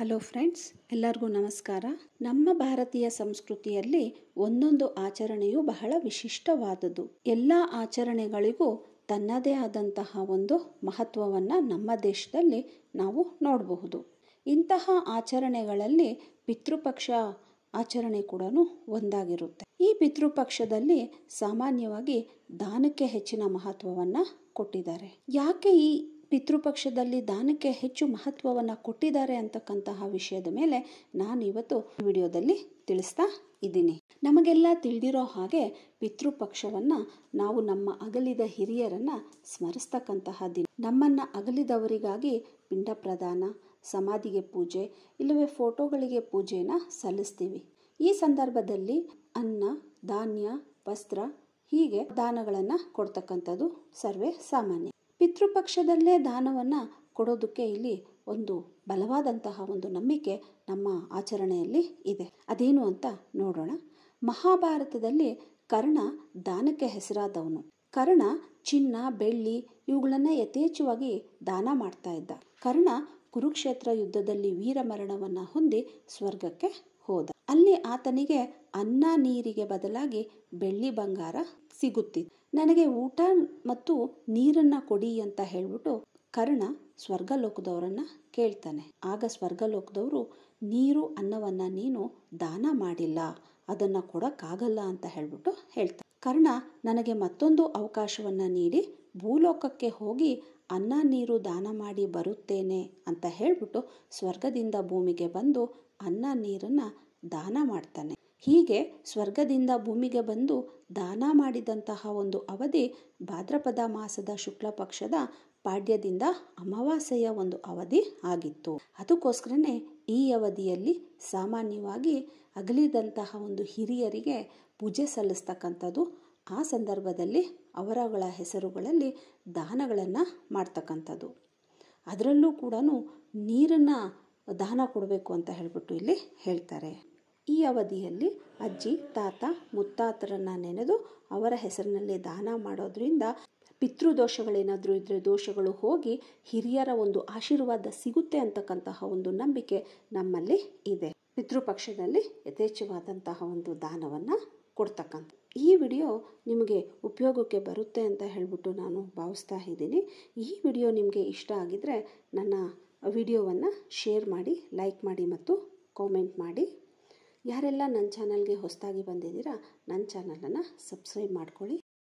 hello friends ಎಲ್ಲರಿಗೂ ನಮಸ್ಕಾರ ನಮ್ಮ ಭಾರತೀಯ ಸಂಸ್ಕೃತಿಯಲ್ಲಿ ಒಂದೊಂದು ಆಚರಣೆಯು ಬಹಳ ವಿಶಿಷ್ಟವಾದದ್ದು ಎಲ್ಲ ಆಚರಣೆಗಳಿಗೂ ತನ್ನದೇ ಆದಂತಹ ಒಂದು ಮಹತ್ವವನ್ನು ನಮ್ಮ ದೇಶದಲ್ಲಿ ನಾವು ನೋಡಬಹುದು ಇಂತಹ ಆಚರಣೆಗಳಲ್ಲಿ ಪಿತೃಪಕ್ಷ ಆಚರಣೆ ಕೂಡ ಒಂದಾಗಿರುತ್ತೆ ಈ ಪಿತೃಪಕ್ಷದಲ್ಲಿ ಸಾಮಾನ್ಯವಾಗಿ ದಾನಕ್ಕೆ ಹೆಚ್ಚಿನ ಮಹತ್ವವನ್ನು ಕೊಟ್ಟಿದ್ದಾರೆ ಯಾಕೆ ಈ ಪಿತೃಪಕ್ಷದಲ್ಲಿ ದಾನಕ್ಕೆ ಹೆಚ್ಚು ಮಹತ್ವವನ್ನು ಕೊಟ್ಟಿದ್ದಾರೆ ಅಂತಕ್ಕಂತಹ ವಿಷಯದ ಮೇಲೆ ನಾನು ಇವತ್ತು ವಿಡಿಯೋದಲ್ಲಿ ತಿಳಿಸ್ತಾ ಇದ್ದೀನಿ ನಮಗೆಲ್ಲ ತಿಳಿದಿರೋ ಹಾಗೆ ಪಿತೃಪಕ್ಷವನ್ನು ನಾವು ನಮ್ಮ ಅಗಲಿದ ಹಿರಿಯರನ್ನು ಸ್ಮರಿಸ್ತಕ್ಕಂತಹ ದಿನ ನಮ್ಮನ್ನು ಅಗಲಿದವರಿಗಾಗಿ ಪಿಂಡ ಪ್ರದಾನ ಸಮಾಧಿಗೆ ಪೂಜೆ ಇಲ್ಲವೇ ಫೋಟೋಗಳಿಗೆ ಪೂಜೆನ ಸಲ್ಲಿಸ್ತೀವಿ ಈ ಸಂದರ್ಭದಲ್ಲಿ ಅನ್ನ ಧಾನ್ಯ ವಸ್ತ್ರ ಹೀಗೆ ದಾನಗಳನ್ನು ಕೊಡ್ತಕ್ಕಂಥದ್ದು ಸರ್ವೇ ಸಾಮಾನ್ಯ ಪಿತೃಪಕ್ಷದಲ್ಲೇ ದಾನವನ್ನು ಕೊಡೋದಕ್ಕೆ ಇಲ್ಲಿ ಒಂದು ಬಲವಾದಂತಹ ಒಂದು ನಂಬಿಕೆ ನಮ್ಮ ಆಚರಣೆಯಲ್ಲಿ ಇದೆ ಅದೇನು ಅಂತ ನೋಡೋಣ ಮಹಾಭಾರತದಲ್ಲಿ ಕರ್ಣ ದಾನಕ್ಕೆ ಹೆಸರಾದವನು ಕರ್ಣ ಚಿನ್ನ ಬೆಳ್ಳಿ ಇವುಗಳನ್ನ ಯಥೇಚ್ಛವಾಗಿ ದಾನ ಮಾಡ್ತಾ ಇದ್ದ ಕರ್ಣ ಕುರುಕ್ಷೇತ್ರ ಯುದ್ಧದಲ್ಲಿ ಮರಣವನ್ನು ಹೊಂದಿ ಸ್ವರ್ಗಕ್ಕೆ ಹೋದ ಅಲ್ಲಿ ಆತನಿಗೆ ಅನ್ನ ನೀರಿಗೆ ಬದಲಾಗಿ ಬೆಳ್ಳಿ ಬಂಗಾರ ಸಿಗುತ್ತಿತ್ತು ನನಗೆ ಊಟ ಮತ್ತು ನೀರನ್ನ ಕೊಡಿ ಅಂತ ಹೇಳ್ಬಿಟ್ಟು ಕರ್ಣ ಸ್ವರ್ಗಲೋಕದವರನ್ನ ಕೇಳ್ತಾನೆ ಆಗ ಸ್ವರ್ಗಲೋಕದವರು ನೀರು ಅನ್ನವನ್ನ ನೀನು ದಾನ ಮಾಡಿಲ್ಲ ಅದನ್ನ ಕೊಡಕ್ಕಾಗಲ್ಲ ಅಂತ ಹೇಳ್ಬಿಟ್ಟು ಹೇಳ್ತಾರೆ ಕರ್ಣ ನನಗೆ ಮತ್ತೊಂದು ಅವಕಾಶವನ್ನು ನೀಡಿ ಭೂಲೋಕಕ್ಕೆ ಹೋಗಿ ಅನ್ನ ನೀರು ದಾನ ಮಾಡಿ ಬರುತ್ತೇನೆ ಅಂತ ಹೇಳಿಬಿಟ್ಟು ಸ್ವರ್ಗದಿಂದ ಭೂಮಿಗೆ ಬಂದು ಅನ್ನ ನೀರನ್ನು ದಾನ ಮಾಡ್ತಾನೆ ಹೀಗೆ ಸ್ವರ್ಗದಿಂದ ಭೂಮಿಗೆ ಬಂದು ದಾನ ಮಾಡಿದಂತಹ ಒಂದು ಅವಧಿ ಭಾದ್ರಪದ ಮಾಸದ ಶುಕ್ಲ ಪಕ್ಷದ ಪಾಡ್ಯದಿಂದ ಅಮಾವಾಸ್ಯೆಯ ಒಂದು ಅವಧಿ ಆಗಿತ್ತು ಅದಕ್ಕೋಸ್ಕರನೇ ಈ ಅವಧಿಯಲ್ಲಿ ಸಾಮಾನ್ಯವಾಗಿ ಅಗಲಿದಂತಹ ಒಂದು ಹಿರಿಯರಿಗೆ ಪೂಜೆ ಸಲ್ಲಿಸ್ತಕ್ಕಂಥದ್ದು ಆ ಸಂದರ್ಭದಲ್ಲಿ ಅವರಗಳ ಹೆಸರುಗಳಲ್ಲಿ ದಾನಗಳನ್ನು ಮಾಡ್ತಕ್ಕಂಥದ್ದು ಅದರಲ್ಲೂ ಕೂಡ ನೀರನ್ನು ದಾನ ಕೊಡಬೇಕು ಅಂತ ಹೇಳಿಬಿಟ್ಟು ಇಲ್ಲಿ ಹೇಳ್ತಾರೆ ಈ ಅವಧಿಯಲ್ಲಿ ಅಜ್ಜಿ ತಾತ ಮುತ್ತಾತರನ್ನು ನೆನೆದು ಅವರ ಹೆಸರಿನಲ್ಲಿ ದಾನ ಮಾಡೋದ್ರಿಂದ ಪಿತೃದೋಷಗಳೇನಾದರೂ ಇದ್ದರೆ ದೋಷಗಳು ಹೋಗಿ ಹಿರಿಯರ ಒಂದು ಆಶೀರ್ವಾದ ಸಿಗುತ್ತೆ ಅಂತಕ್ಕಂತಹ ಒಂದು ನಂಬಿಕೆ ನಮ್ಮಲ್ಲಿ ಇದೆ ಪಿತೃಪಕ್ಷದಲ್ಲಿ ಯಥೇಚ್ಛವಾದಂತಹ ಒಂದು ದಾನವನ್ನು ಕೊಡ್ತಕ್ಕಂಥ ಈ ವಿಡಿಯೋ ನಿಮಗೆ ಉಪಯೋಗಕ್ಕೆ ಬರುತ್ತೆ ಅಂತ ಹೇಳಿಬಿಟ್ಟು ನಾನು ಭಾವಿಸ್ತಾ ಇದ್ದೀನಿ ಈ ವಿಡಿಯೋ ನಿಮಗೆ ಇಷ್ಟ ಆಗಿದರೆ ನನ್ನ ವಿಡಿಯೋವನ್ನು ಶೇರ್ ಮಾಡಿ ಲೈಕ್ ಮಾಡಿ ಮತ್ತು ಕಾಮೆಂಟ್ ಮಾಡಿ ಯಾರೆಲ್ಲ ನನ್ನ ಚಾನಲ್ಗೆ ಹೊಸದಾಗಿ ಬಂದಿದ್ದೀರಾ ನನ್ನ ಚಾನಲನ್ನು ಸಬ್ಸ್ಕ್ರೈಬ್ ಮಾಡ್ಕೊಳ್ಳಿ